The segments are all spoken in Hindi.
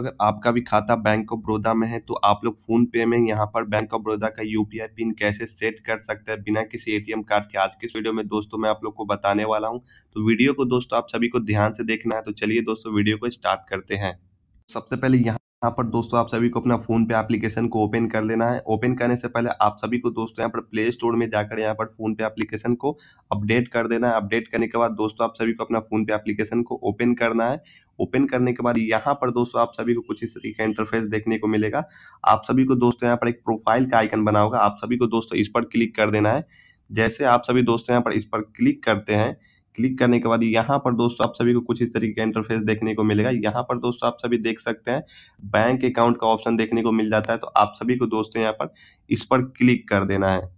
अगर आपका भी खाता बैंक ऑफ बड़ौदा में है तो आप लोग फोन पे में यहाँ पर बैंक ऑफ बड़ौदा का यूपीआई पिन कैसे सेट कर सकते हैं बिना किसी एटीएम कार्ड के आज के इस वीडियो में दोस्तों मैं आप लोग को बताने वाला हूँ तो वीडियो को दोस्तों आप सभी को ध्यान से देखना है तो चलिए दोस्तों वीडियो को स्टार्ट करते हैं सबसे पहले यहाँ यहाँ पर दोस्तों आप सभी को अपना फोन पे एप्लीकेशन को ओपन कर लेना है ओपन करने से पहले आप सभी को दोस्तों यहाँ पर प्ले स्टोर में जाकर यहाँ पर फोन पे एप्लीकेशन को अपडेट कर देना है अपडेट करने के बाद दोस्तों आप सभी को अपना फोन पे एप्लीकेशन को ओपन करना है ओपन करने के बाद यहाँ पर दोस्तों आप सभी को कुछ इस तरीके का इंटरफेस देखने को मिलेगा आप सभी को दोस्तों यहाँ पर एक प्रोफाइल का आइकन बना होगा आप सभी को दोस्तों इस पर क्लिक कर देना है जैसे आप सभी दोस्तों यहाँ पर इस पर क्लिक करते हैं क्लिक करने के बाद यहाँ पर दोस्तों आप सभी को कुछ इस तरीके का इंटरफेस देखने को मिलेगा यहाँ पर दोस्तों आप सभी देख सकते हैं बैंक अकाउंट का ऑप्शन देखने को मिल जाता है तो आप सभी को दोस्तों यहाँ पर इस पर क्लिक कर देना है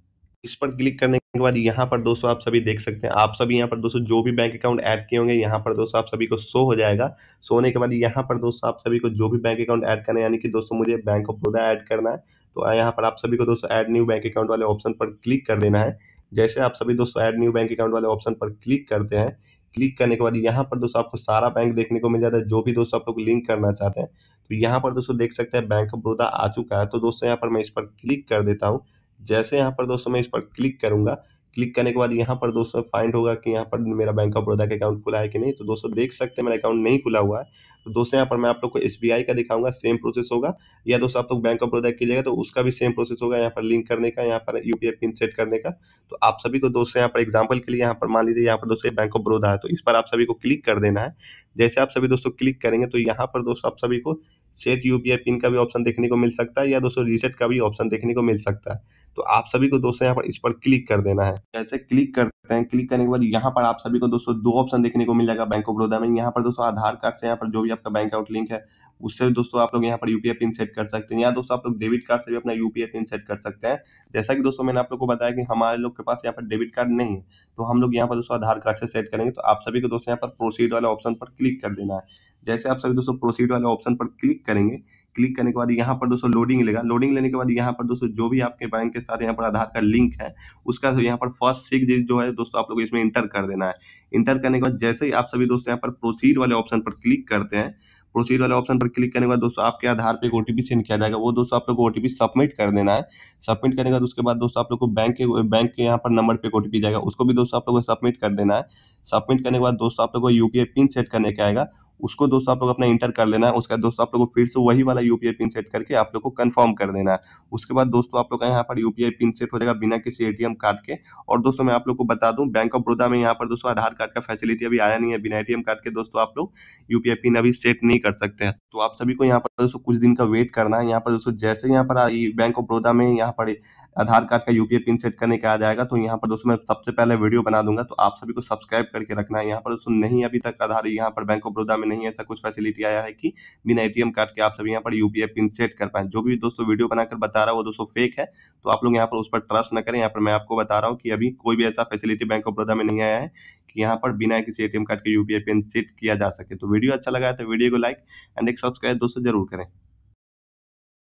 इस पर क्लिक करने के बाद यहाँ पर दोस्तों आप सभी देख सकते हैं आप सभी यहाँ पर दोस्तों जो भी बैंक अकाउंट ऐड किए होंगे यहाँ पर दोस्तों आप सभी को शो हो जाएगा शो होने के बाद यहाँ पर दोस्तों आप सभी को जो भी बैंक अकाउंट ऐड करना है यानी कि दोस्तों मुझे बैंक ऑफ बड़ौदा ऐड करना है तो यहाँ पर आप सभी को दोस्तों ऐड न्यू बैंक अकाउंट वाले ऑप्शन पर क्लिक कर देना है जैसे आप सभी दोस्तों ऐड न्यू बैंक अकाउंट वाले ऑप्शन पर क्लिक करते हैं क्लिक करने के बाद यहाँ पर दोस्तों आपको सारा बैंक देखने को मिल जाता है जो भी दोस्तों आप लोग लिंक करना चाहते हैं तो यहाँ पर दोस्तों देख सकते हैं बैंक ऑफ बड़ौदा आ चुका है तो दोस्तों यहाँ पर मैं इस पर क्लिक कर देता हूँ जैसे यहाँ पर दोस्तों मैं इस पर क्लिक करूंगा क्लिक करने के बाद यहाँ पर दोस्तों फाइंड होगा कि यहाँ पर मेरा बैंक ऑफ बड़ौदा का अकाउंट खुला है कि नहीं तो दोस्तों देख सकते हैं मेरा अकाउंट नहीं खुला हुआ है तो दोस्तों यहाँ पर मैं आप लोग को एस का दिखाऊंगा सेम प्रोसेस होगा या दोस्तों आप लोग बैंक ऑफ बड़ौदा लिएगा तो उसका भी सेम प्रोसेस होगा यहाँ पर लिंक करने का यहाँ पर यू पिन सेट करने का तो आप सभी को दोस्तों यहाँ पर एग्जाम्पल के लिए यहाँ पर मान लीजिए यहाँ पर दोस्तों बैंक ऑफ बड़ौदा है तो इस पर आप सभी को क्लिक कर देना है जैसे आप सभी दोस्तों क्लिक करेंगे तो यहाँ पर दोस्तों आप सभी को सेट यूपीआई पिन का भी ऑप्शन देखने को मिल सकता है या दोस्तों रीसेट का भी ऑप्शन देखने को मिल सकता है तो आप सभी को दोस्तों यहाँ पर इस पर क्लिक कर देना है जैसे क्लिक करते हैं क्लिक करने के बाद यहाँ पर आप सभी को दोस्तों दो ऑप्शन देखने को मिल जाएगा बैंक ऑफ बड़ौदा में यहाँ पर दोस्तों आधार कार्ड से यहाँ पर जो भी आपका बैंक अकाउंट लिंक है उससे दोस्तों आप लोग यहाँ पर यूपीआई पिन सेट कर सकते हैं या दोस्तों आप लोग डेबिट कार्ड से भी अपना यूपीआई पिन सेट कर सकते हैं जैसा कि दोस्तों मैंने आप लोग को बताया कि हमारे लोग के पास यहाँ पर डेबिट कार्ड नहीं है तो हम लोग यहाँ पर दोस्तों आधार कार्ड से सेट करेंगे तो आप सभी को दोस्तों यहाँ पर प्रोसीड वाले ऑप्शन पर क्लिक कर देना है जैसे आप सभी दोस्तों प्रोसीड वाले ऑप्शन पर क्लिक करेंगे क्लिक करने के बाद यहाँ पर दोस्तों लोडिंग लेगा लोडिंग लेने के बाद यहाँ पर दोस्तों जो भी आपके बैंक के साथ यहाँ पर आधार कार्ड लिंक है उसका तो यहाँ पर फर्स्ट सिक्स डिजिट जो है दोस्तों आप लोग इसमें इंटर कर देना है इंटर करने के बाद जैसे ही आप सभी दोस्तों यहाँ पर प्रोसीड वाले ऑप्शन पर क्लिक करते हैं प्रोसीड वाले ऑप्शन पर क्लिक करने के बाद दोस्तों आपके आधार पर एक ओटीपी सेंड किया जाएगा वो दोस्तों आप लोग को ओटीपी सबमिट कर देना है सबमिट करने के बाद उसके बाद दोस्तों आप लोग को बैंक के बैंक के यहाँ पर नंबर पे एक ओटीपी जाएगा उसको भी दोस्तों आप लोग को सबमिट कर देना है सबमिट करने के बाद दोस्तों आप लोग को यूपीआई पिन सेट करने के आएगा उसको दोस्तों आप लोग अपना इंटर कर लेना है उसके बाद दोस्तों आप लोग को फिर से वही वाला यूपीआई पिन सेट करके आप लोग को कन्फर्म कर देना है उसके बाद दोस्तों आप लोग का यहाँ पर यूपीआई पिन सेट हो जाएगा बिना किसी एटीएम कार्ड के और दोस्तों मैं आप लोग को बता दूं बैंक ऑफ बड़ौदा में यहाँ पर दोस्तों आधार कार्ड का फैसिलिटी अभी आया नहीं है बिना एटीएम कार्ड के दोस्तों आप लोग यूपीआई पिन अभी सेट नहीं कर सकते हैं तो आप सभी को यहाँ पर दोस्तों कुछ दिन का वेट करना है यहाँ पर दोस्तों जैसे यहाँ पर बैंक ऑफ बड़ौदा में यहाँ पर आधार कार्ड का यूपीआई पिन सेट करने का आ जाएगा तो यहाँ पर दोस्तों मैं सबसे पहले वीडियो बना दूंगा तो आप सभी को सब्सक्राइब करके रखना है यहाँ पर दोस्तों नहीं अभी तक आधार यहाँ पर बैंक ऑफ बड़ौदा में नहीं ऐसा कुछ फैसिलिटी आया है कि बिना एटीएम कार्ड के आप सभी यहाँ पर यूपीआई पिन सेट कर पाए जो भी दोस्तों वीडियो बनाकर बता रहा है वो दोस्तों फेक है तो आप लोग यहाँ पर उस पर ट्रस्ट न करें यहाँ पर मैं आपको बता रहा हूँ कि अभी कोई भी ऐसा फैसिलिटी बैंक ऑफ बड़ौदा में नहीं आया है कि यहाँ पर बिना किसी एटीएम कार्ड के यूपीआई पिन सेट किया जा सके तो वीडियो अच्छा लगा है तो वीडियो को लाइक एंड एक सब्सक्राइब दोस्तों जरूर करें